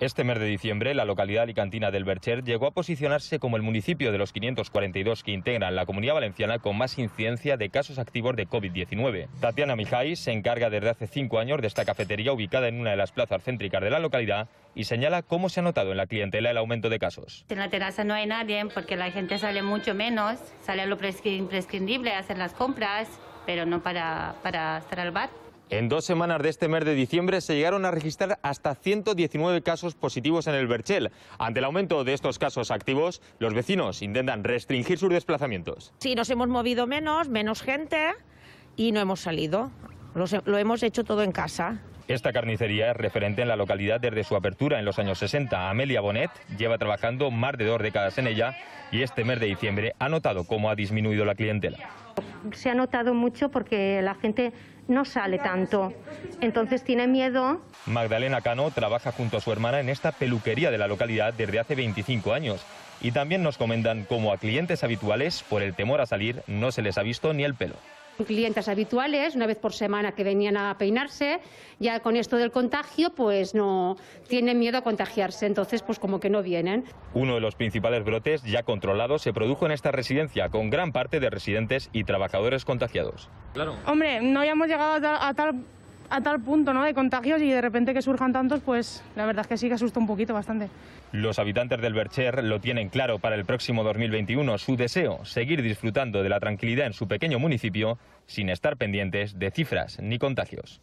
Este mes de diciembre, la localidad alicantina del Bercher llegó a posicionarse como el municipio de los 542 que integran la comunidad valenciana con más incidencia de casos activos de COVID-19. Tatiana Mijay se encarga desde hace cinco años de esta cafetería ubicada en una de las plazas céntricas de la localidad y señala cómo se ha notado en la clientela el aumento de casos. En la terraza no hay nadie porque la gente sale mucho menos, sale a lo imprescindible hacer las compras, pero no para, para estar al bar. En dos semanas de este mes de diciembre se llegaron a registrar hasta 119 casos positivos en el Berchel. Ante el aumento de estos casos activos, los vecinos intentan restringir sus desplazamientos. Sí, nos hemos movido menos, menos gente y no hemos salido. lo hemos hecho todo en casa. Esta carnicería es referente en la localidad desde su apertura en los años 60. Amelia Bonet lleva trabajando más de dos décadas en ella y este mes de diciembre ha notado cómo ha disminuido la clientela. Se ha notado mucho porque la gente no sale tanto, entonces tiene miedo. Magdalena Cano trabaja junto a su hermana en esta peluquería de la localidad desde hace 25 años y también nos comentan cómo a clientes habituales, por el temor a salir, no se les ha visto ni el pelo clientes habituales, una vez por semana que venían a peinarse, ya con esto del contagio, pues no tienen miedo a contagiarse, entonces pues como que no vienen. Uno de los principales brotes ya controlados se produjo en esta residencia, con gran parte de residentes y trabajadores contagiados. Hombre, no habíamos llegado a tal a tal punto ¿no? de contagios y de repente que surjan tantos, pues la verdad es que sí que asusta un poquito bastante. Los habitantes del Bercher lo tienen claro para el próximo 2021. Su deseo, seguir disfrutando de la tranquilidad en su pequeño municipio sin estar pendientes de cifras ni contagios.